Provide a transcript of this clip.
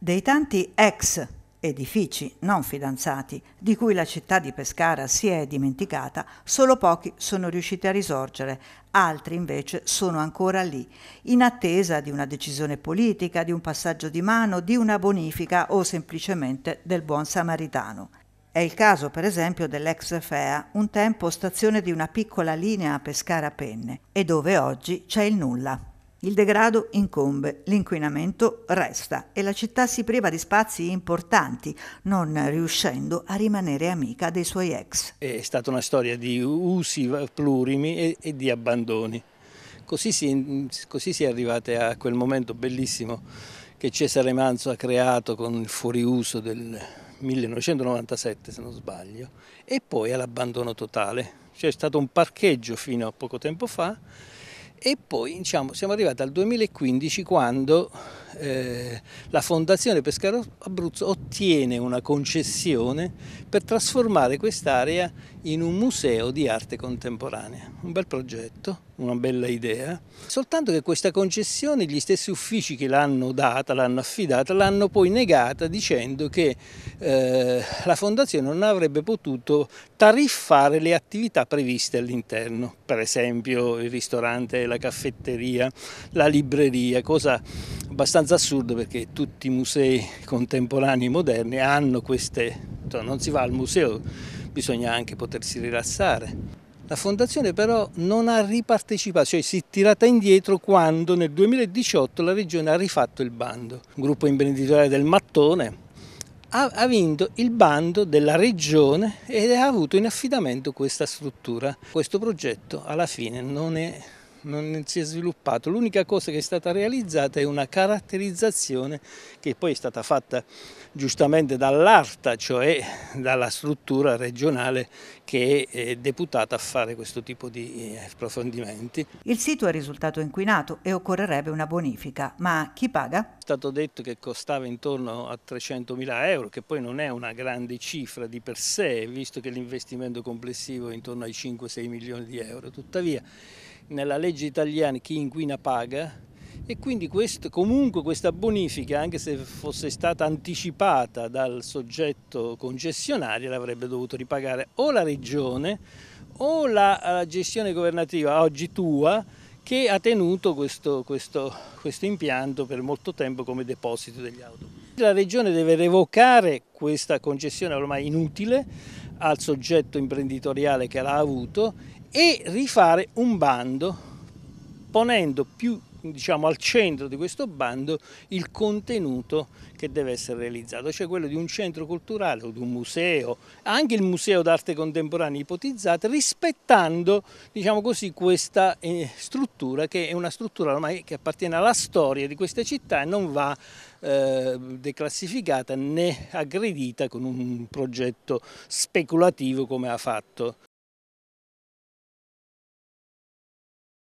Dei tanti ex edifici non fidanzati di cui la città di Pescara si è dimenticata, solo pochi sono riusciti a risorgere, altri invece sono ancora lì, in attesa di una decisione politica, di un passaggio di mano, di una bonifica o semplicemente del buon samaritano. È il caso, per esempio, dell'ex FEA, un tempo stazione di una piccola linea a Pescara Penne, e dove oggi c'è il nulla. Il degrado incombe, l'inquinamento resta e la città si priva di spazi importanti, non riuscendo a rimanere amica dei suoi ex. È stata una storia di usi plurimi e, e di abbandoni. Così si, così si è arrivate a quel momento bellissimo che Cesare Manzo ha creato con il fuoriuso del 1997 se non sbaglio e poi all'abbandono totale. C'è stato un parcheggio fino a poco tempo fa e poi diciamo, siamo arrivati al 2015 quando eh, la Fondazione Pescaro Abruzzo ottiene una concessione per trasformare quest'area in un museo di arte contemporanea. Un bel progetto, una bella idea, soltanto che questa concessione gli stessi uffici che l'hanno data, l'hanno affidata, l'hanno poi negata dicendo che eh, la Fondazione non avrebbe potuto tariffare le attività previste all'interno, per esempio il ristorante, la caffetteria, la libreria, cosa abbastanza abbastanza assurdo perché tutti i musei contemporanei e moderni hanno queste... Non si va al museo, bisogna anche potersi rilassare. La fondazione però non ha ripartecipato, cioè si è tirata indietro quando nel 2018 la regione ha rifatto il bando. Un gruppo imprenditoriale del mattone ha, ha vinto il bando della regione ed ha avuto in affidamento questa struttura. Questo progetto alla fine non è non si è sviluppato. L'unica cosa che è stata realizzata è una caratterizzazione che poi è stata fatta giustamente dall'ARTA, cioè dalla struttura regionale che è eh, deputata a fare questo tipo di eh, approfondimenti. Il sito è risultato inquinato e occorrerebbe una bonifica, ma chi paga? È stato detto che costava intorno a 300 mila euro, che poi non è una grande cifra di per sé, visto che l'investimento complessivo è intorno ai 5-6 milioni di euro. Tuttavia nella legge italiana chi inquina paga e quindi questo, comunque questa bonifica, anche se fosse stata anticipata dal soggetto concessionario, l'avrebbe dovuto ripagare o la regione o la, la gestione governativa oggi tua che ha tenuto questo, questo, questo impianto per molto tempo come deposito degli autobus. La regione deve revocare questa concessione ormai inutile al soggetto imprenditoriale che l'ha avuto e rifare un bando ponendo più diciamo al centro di questo bando il contenuto che deve essere realizzato, cioè quello di un centro culturale o di un museo, anche il museo d'arte contemporanea ipotizzato, rispettando diciamo così, questa eh, struttura che è una struttura ormai che appartiene alla storia di questa città e non va eh, declassificata né aggredita con un progetto speculativo come ha fatto